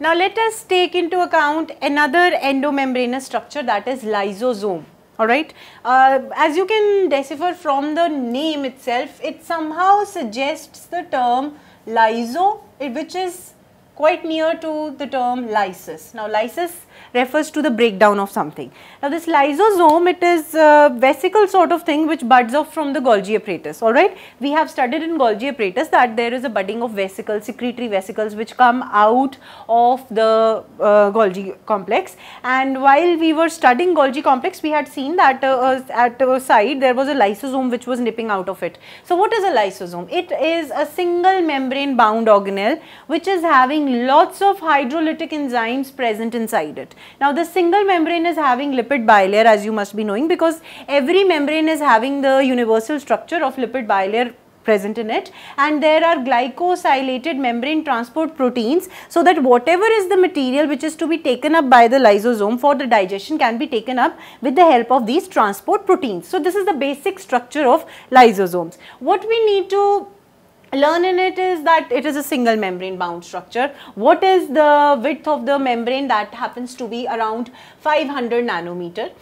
Now let us take into account another endomembranous structure that is lysosome. Alright, uh, as you can decipher from the name itself, it somehow suggests the term lyso, which is quite near to the term lysis. Now lysis refers to the breakdown of something. Now this lysosome, it is a vesicle sort of thing which buds off from the Golgi apparatus, alright. We have studied in Golgi apparatus that there is a budding of vesicles, secretory vesicles which come out of the uh, Golgi complex and while we were studying Golgi complex, we had seen that uh, uh at a side there was a lysosome which was nipping out of it. So what is a lysosome? It is a single membrane bound organelle which is having lots of hydrolytic enzymes present inside it it. Now the single membrane is having lipid bilayer as you must be knowing because every membrane is having the universal structure of lipid bilayer present in it and there are glycosylated membrane transport proteins so that whatever is the material which is to be taken up by the lysosome for the digestion can be taken up with the help of these transport proteins. So this is the basic structure of lysosomes. What we need to learn in it is that it is a single membrane bound structure. What is the width of the membrane that happens to be around 500 nanometer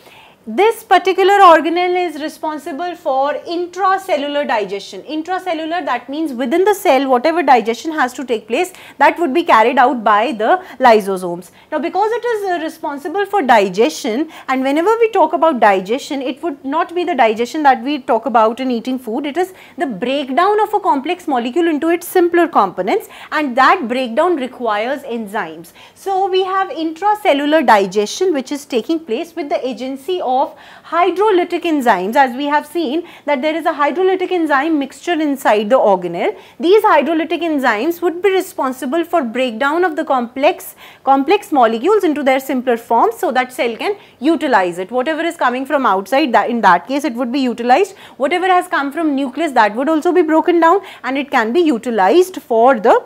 this particular organelle is responsible for intracellular digestion. Intracellular that means within the cell whatever digestion has to take place that would be carried out by the lysosomes. Now because it is uh, responsible for digestion and whenever we talk about digestion it would not be the digestion that we talk about in eating food. It is the breakdown of a complex molecule into its simpler components and that breakdown requires enzymes. So we have intracellular digestion which is taking place with the agency of of hydrolytic enzymes as we have seen that there is a hydrolytic enzyme mixture inside the organelle. These hydrolytic enzymes would be responsible for breakdown of the complex, complex molecules into their simpler forms so that cell can utilize it. Whatever is coming from outside that in that case it would be utilized. Whatever has come from nucleus that would also be broken down and it can be utilized for the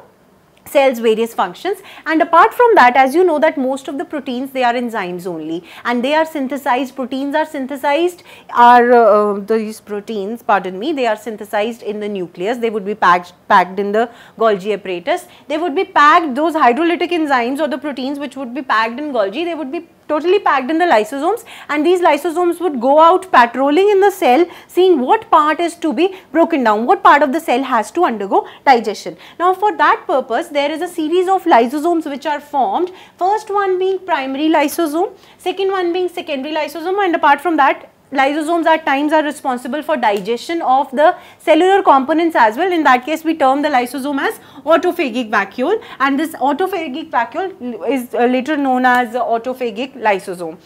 cells various functions and apart from that as you know that most of the proteins they are enzymes only and they are synthesized proteins are synthesized are uh, these proteins pardon me they are synthesized in the nucleus they would be packed packed in the Golgi apparatus they would be packed those hydrolytic enzymes or the proteins which would be packed in Golgi they would be totally packed in the lysosomes and these lysosomes would go out patrolling in the cell seeing what part is to be broken down, what part of the cell has to undergo digestion. Now for that purpose there is a series of lysosomes which are formed, first one being primary lysosome, second one being secondary lysosome and apart from that lysosomes at times are responsible for digestion of the cellular components as well. In that case, we term the lysosome as autophagic vacuole and this autophagic vacuole is later known as autophagic lysosome.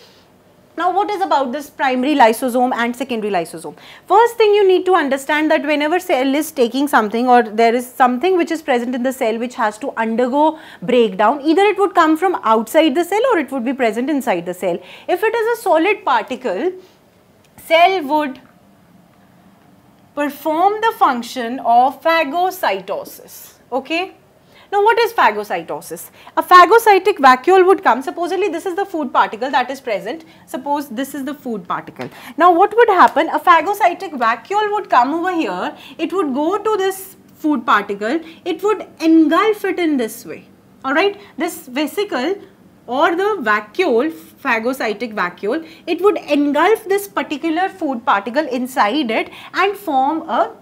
Now what is about this primary lysosome and secondary lysosome? First thing you need to understand that whenever cell is taking something or there is something which is present in the cell which has to undergo breakdown, either it would come from outside the cell or it would be present inside the cell. If it is a solid particle, cell would perform the function of phagocytosis. Okay. Now what is phagocytosis? A phagocytic vacuole would come, supposedly this is the food particle that is present, suppose this is the food particle. Now what would happen? A phagocytic vacuole would come over here, it would go to this food particle, it would engulf it in this way, alright. This vesicle or the vacuole phagocytic vacuole, it would engulf this particular food particle inside it and form a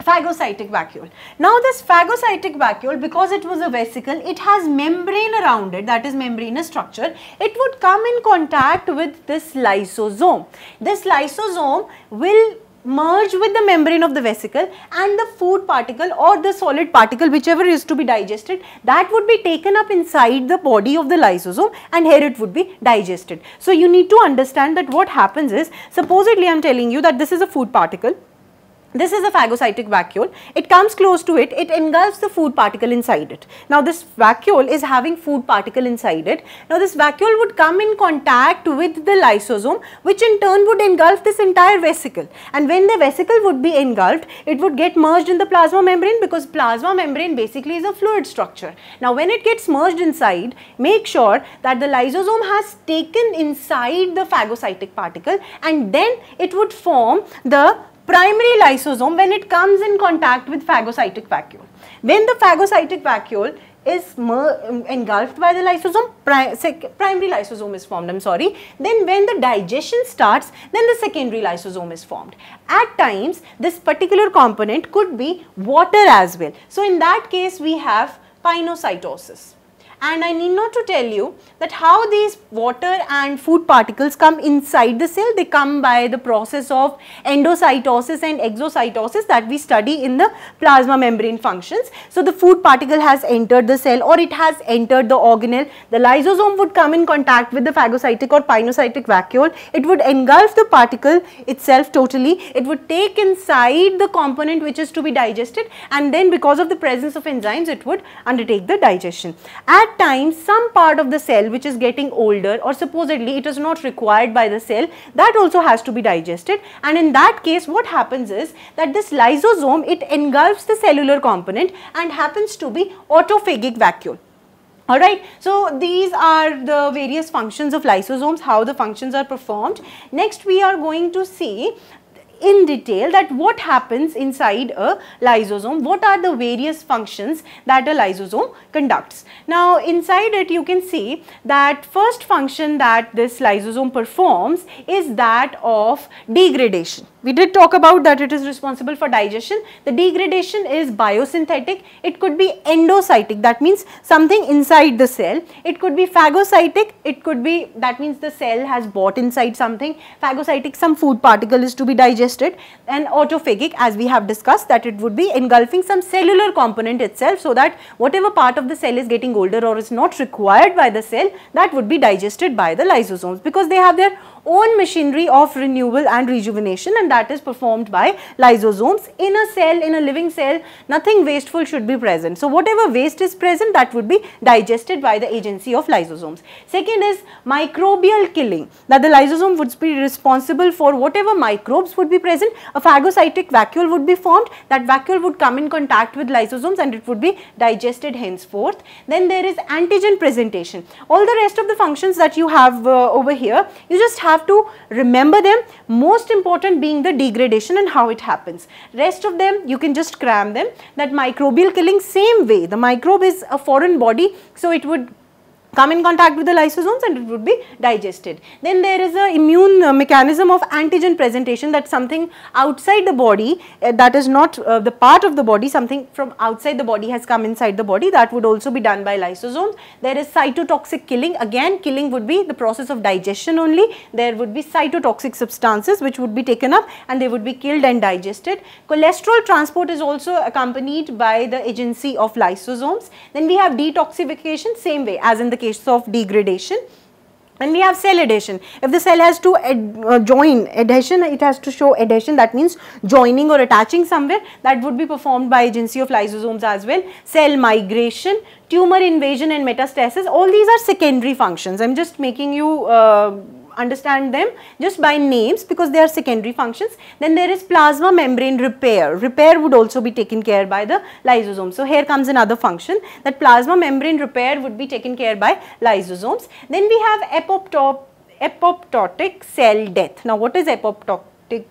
phagocytic vacuole. Now this phagocytic vacuole because it was a vesicle it has membrane around it that is membranous structure it would come in contact with this lysosome. This lysosome will merge with the membrane of the vesicle and the food particle or the solid particle whichever is to be digested that would be taken up inside the body of the lysosome and here it would be digested. So you need to understand that what happens is supposedly I am telling you that this is a food particle this is a phagocytic vacuole. It comes close to it, it engulfs the food particle inside it. Now this vacuole is having food particle inside it. Now this vacuole would come in contact with the lysosome which in turn would engulf this entire vesicle. And when the vesicle would be engulfed, it would get merged in the plasma membrane because plasma membrane basically is a fluid structure. Now when it gets merged inside, make sure that the lysosome has taken inside the phagocytic particle and then it would form the primary lysosome when it comes in contact with phagocytic vacuole. When the phagocytic vacuole is engulfed by the lysosome, primary lysosome is formed, I'm sorry. Then when the digestion starts, then the secondary lysosome is formed. At times, this particular component could be water as well. So in that case, we have pinocytosis and I need not to tell you that how these water and food particles come inside the cell. They come by the process of endocytosis and exocytosis that we study in the plasma membrane functions. So, the food particle has entered the cell or it has entered the organelle. The lysosome would come in contact with the phagocytic or pinocytic vacuole. It would engulf the particle itself totally. It would take inside the component which is to be digested and then because of the presence of enzymes, it would undertake the digestion. And that time some part of the cell which is getting older or supposedly it is not required by the cell that also has to be digested and in that case what happens is that this lysosome it engulfs the cellular component and happens to be autophagic vacuole. Alright, so these are the various functions of lysosomes, how the functions are performed. Next, we are going to see in detail that what happens inside a lysosome, what are the various functions that a lysosome conducts. Now inside it you can see that first function that this lysosome performs is that of degradation. We did talk about that it is responsible for digestion. The degradation is biosynthetic. It could be endocytic that means something inside the cell. It could be phagocytic. It could be that means the cell has bought inside something. Phagocytic some food particle is to be digested and autophagic as we have discussed that it would be engulfing some cellular component itself so that whatever part of the cell is getting older or is not required by the cell that would be digested by the lysosomes because they have their own machinery of renewal and rejuvenation and that is performed by lysosomes. In a cell, in a living cell, nothing wasteful should be present. So, whatever waste is present that would be digested by the agency of lysosomes. Second is microbial killing that the lysosome would be responsible for whatever microbes would be present. A phagocytic vacuole would be formed. That vacuole would come in contact with lysosomes and it would be digested henceforth. Then there is antigen presentation. All the rest of the functions that you have uh, over here, you just have to remember them. Most important being the degradation and how it happens. Rest of them you can just cram them that microbial killing same way the microbe is a foreign body so it would come in contact with the lysosomes and it would be digested. Then there is a immune uh, mechanism of antigen presentation that something outside the body uh, that is not uh, the part of the body something from outside the body has come inside the body that would also be done by lysosomes. There is cytotoxic killing again killing would be the process of digestion only there would be cytotoxic substances which would be taken up and they would be killed and digested. Cholesterol transport is also accompanied by the agency of lysosomes. Then we have detoxification same way as in the case case of degradation. And we have cell adhesion. If the cell has to ad, uh, join adhesion, it has to show adhesion. That means joining or attaching somewhere. That would be performed by agency of lysosomes as well. Cell migration, tumor invasion and metastasis. All these are secondary functions. I am just making you uh, understand them just by names because they are secondary functions. Then there is plasma membrane repair. Repair would also be taken care by the lysosome. So here comes another function that plasma membrane repair would be taken care by lysosomes. Then we have apoptotic apoptotic cell death. Now what is apoptotic?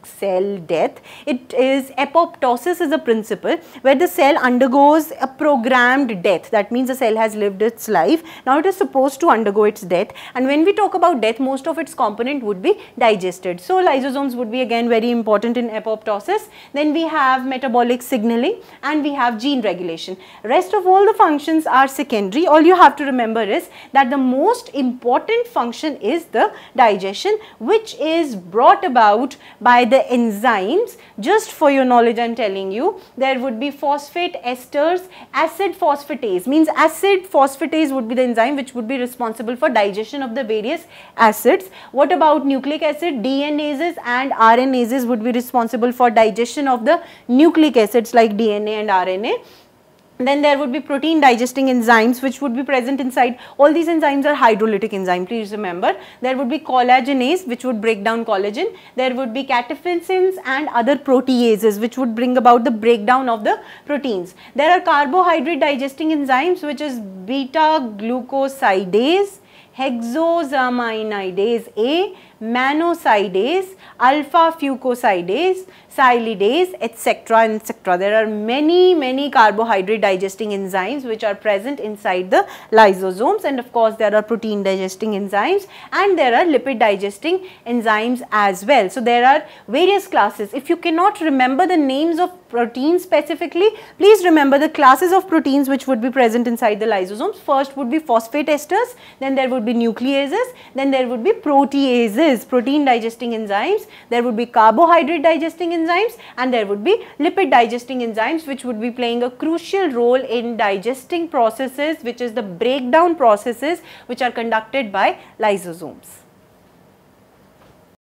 cell death. It is apoptosis is a principle where the cell undergoes a programmed death. That means the cell has lived its life. Now it is supposed to undergo its death. And when we talk about death, most of its component would be digested. So lysosomes would be again very important in apoptosis. Then we have metabolic signaling and we have gene regulation. Rest of all the functions are secondary. All you have to remember is that the most important function is the digestion which is brought about by the enzymes. Just for your knowledge, I am telling you, there would be phosphate esters, acid phosphatase means acid phosphatase would be the enzyme which would be responsible for digestion of the various acids. What about nucleic acid? DNases and RNases would be responsible for digestion of the nucleic acids like DNA and RNA then there would be protein digesting enzymes which would be present inside. All these enzymes are hydrolytic enzymes, please remember. There would be collagenase which would break down collagen. There would be catechins and other proteases which would bring about the breakdown of the proteins. There are carbohydrate digesting enzymes which is beta glucosidase, hexosaminidase A manosidase, alpha fucosidase, silidase, etc. etc. There are many, many carbohydrate digesting enzymes which are present inside the lysosomes and of course there are protein digesting enzymes and there are lipid digesting enzymes as well. So, there are various classes. If you cannot remember the names of proteins specifically, please remember the classes of proteins which would be present inside the lysosomes. First would be phosphate esters, then there would be nucleases, then there would be proteases is protein digesting enzymes, there would be carbohydrate digesting enzymes and there would be lipid digesting enzymes which would be playing a crucial role in digesting processes which is the breakdown processes which are conducted by lysosomes.